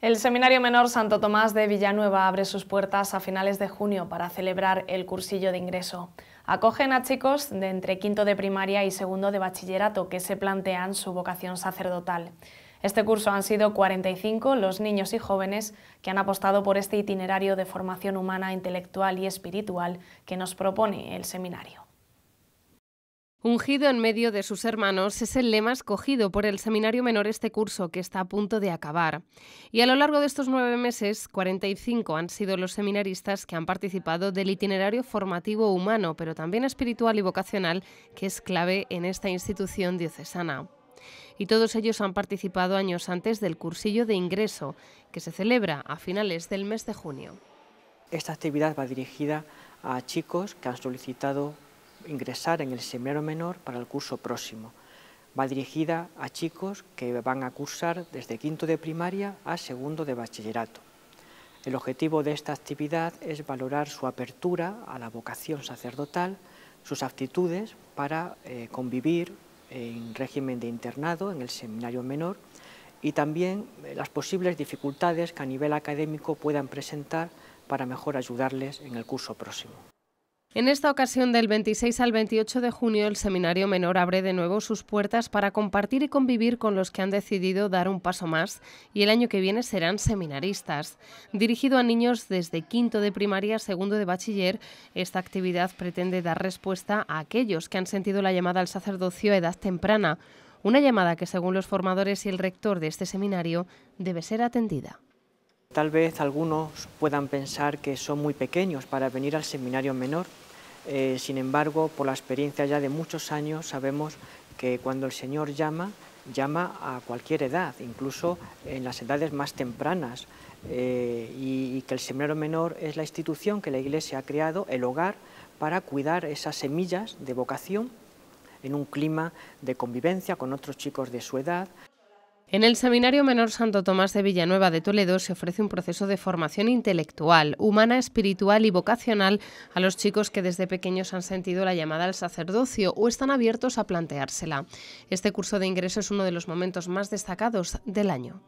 El Seminario Menor Santo Tomás de Villanueva abre sus puertas a finales de junio para celebrar el cursillo de ingreso. Acogen a chicos de entre quinto de primaria y segundo de bachillerato que se plantean su vocación sacerdotal. Este curso han sido 45 los niños y jóvenes que han apostado por este itinerario de formación humana, intelectual y espiritual que nos propone el seminario. Ungido en medio de sus hermanos es el lema escogido por el Seminario Menor este curso que está a punto de acabar. Y a lo largo de estos nueve meses, 45 han sido los seminaristas que han participado del itinerario formativo humano, pero también espiritual y vocacional, que es clave en esta institución diocesana y todos ellos han participado años antes del cursillo de ingreso, que se celebra a finales del mes de junio. Esta actividad va dirigida a chicos que han solicitado ingresar en el seminario menor para el curso próximo. Va dirigida a chicos que van a cursar desde quinto de primaria a segundo de bachillerato. El objetivo de esta actividad es valorar su apertura a la vocación sacerdotal, sus aptitudes para eh, convivir en régimen de internado en el seminario menor y también eh, las posibles dificultades que a nivel académico puedan presentar para mejor ayudarles en el curso próximo. En esta ocasión, del 26 al 28 de junio, el Seminario Menor abre de nuevo sus puertas para compartir y convivir con los que han decidido dar un paso más y el año que viene serán seminaristas. Dirigido a niños desde quinto de primaria, a segundo de bachiller, esta actividad pretende dar respuesta a aquellos que han sentido la llamada al sacerdocio a edad temprana, una llamada que según los formadores y el rector de este seminario debe ser atendida. Tal vez algunos puedan pensar que son muy pequeños para venir al seminario menor, eh, sin embargo, por la experiencia ya de muchos años, sabemos que cuando el Señor llama, llama a cualquier edad, incluso en las edades más tempranas, eh, y, que el seminario menor es la institución que la Iglesia ha creado, el hogar, para cuidar esas semillas de vocación en un clima de convivencia con otros chicos de su edad, en el Seminario Menor Santo Tomás de Villanueva de Toledo se ofrece un proceso de formación intelectual, humana, espiritual y vocacional a los chicos que desde pequeños han sentido la llamada al sacerdocio o están abiertos a planteársela. Este curso de ingreso es uno de los momentos más destacados del año.